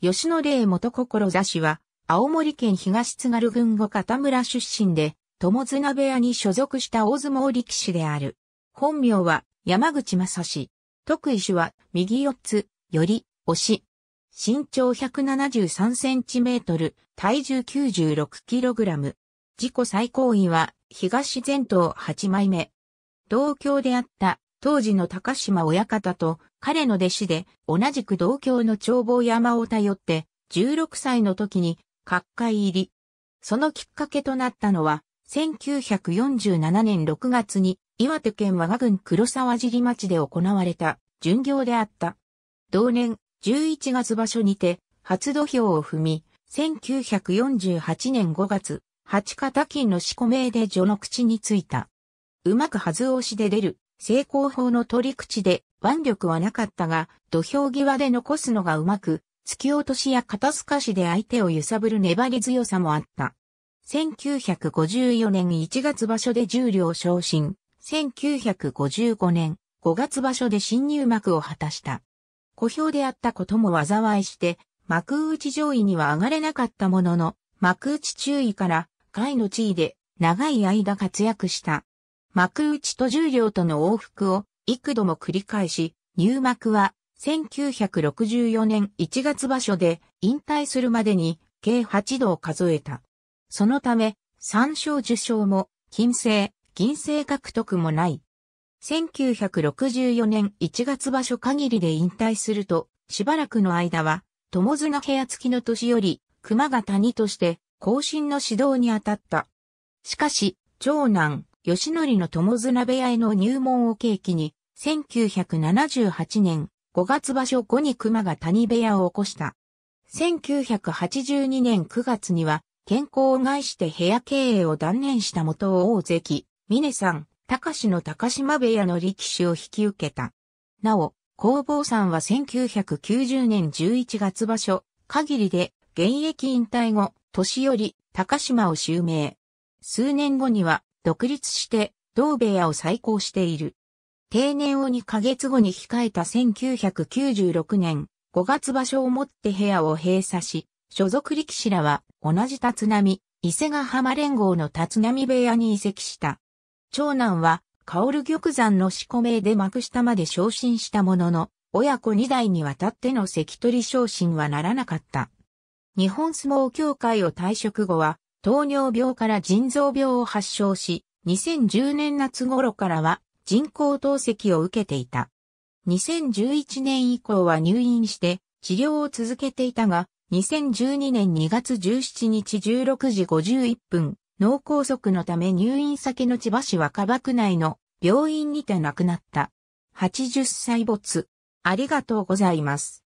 吉野霊元志は、青森県東津軽郡後片村出身で、友綱部屋に所属した大相撲力士である。本名は山口正史。特異種は右四つ、より、押し。身長173センチメートル、体重96キログラム。自己最高位は東前頭8枚目。同郷であった当時の高島親方と彼の弟子で同じく同郷の長望山を頼って16歳の時に各界入り。そのきっかけとなったのは1947年6月に岩手県和賀郡黒沢尻町で行われた巡業であった。同年11月場所にて初土俵を踏み、1948年5月、八方金の四個名で序の口についた。うまくはず押しで出る成功法の取り口で腕力はなかったが、土俵際で残すのがうまく、突き落としや肩透かしで相手を揺さぶる粘り強さもあった。1954年1月場所で重量昇進、1955年5月場所で新入幕を果たした。小兵であったことも災いして、幕内上位には上がれなかったものの、幕内中位から、下位の地位で長い間活躍した。幕内と重量との往復を幾度も繰り返し、入幕は1964年1月場所で引退するまでに計8度を数えた。そのため、参勝受賞も、金星、銀星獲得もない。1964年1月場所限りで引退すると、しばらくの間は、友綱部屋付きの年より、熊が谷として、後進の指導に当たった。しかし、長男、吉則の友綱部屋への入門を契機に、1978年5月場所後に熊が谷部屋を起こした。1982年9月には、健康を害して部屋経営を断念した元大関、峰さん、高志の高島部屋の力士を引き受けた。なお、工房さんは1990年11月場所、限りで、現役引退後、年寄り、高島を襲名。数年後には、独立して同部屋を再興している。定年を2ヶ月後に控えた1996年5月場所をもって部屋を閉鎖し、所属力士らは同じ立浪、伊勢ヶ浜連合の立浪部屋に移籍した。長男は、薫玉山の四個名で幕下まで昇進したものの、親子2代にわたっての関取昇進はならなかった。日本相撲協会を退職後は、糖尿病から腎臓病を発症し、2010年夏頃からは人工透析を受けていた。2011年以降は入院して治療を続けていたが、2012年2月17日16時51分、脳梗塞のため入院先の千葉市若葉区内の病院にて亡くなった。80歳没。ありがとうございます。